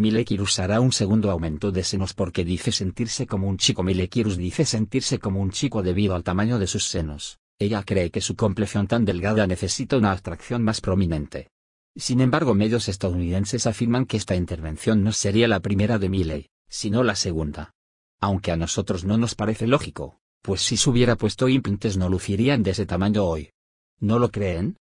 Milekirus hará un segundo aumento de senos porque dice sentirse como un chico. Milekirus dice sentirse como un chico debido al tamaño de sus senos. Ella cree que su complexión tan delgada necesita una atracción más prominente. Sin embargo, medios estadounidenses afirman que esta intervención no sería la primera de Miley, sino la segunda. Aunque a nosotros no nos parece lógico, pues si se hubiera puesto implantes no lucirían de ese tamaño hoy. ¿No lo creen?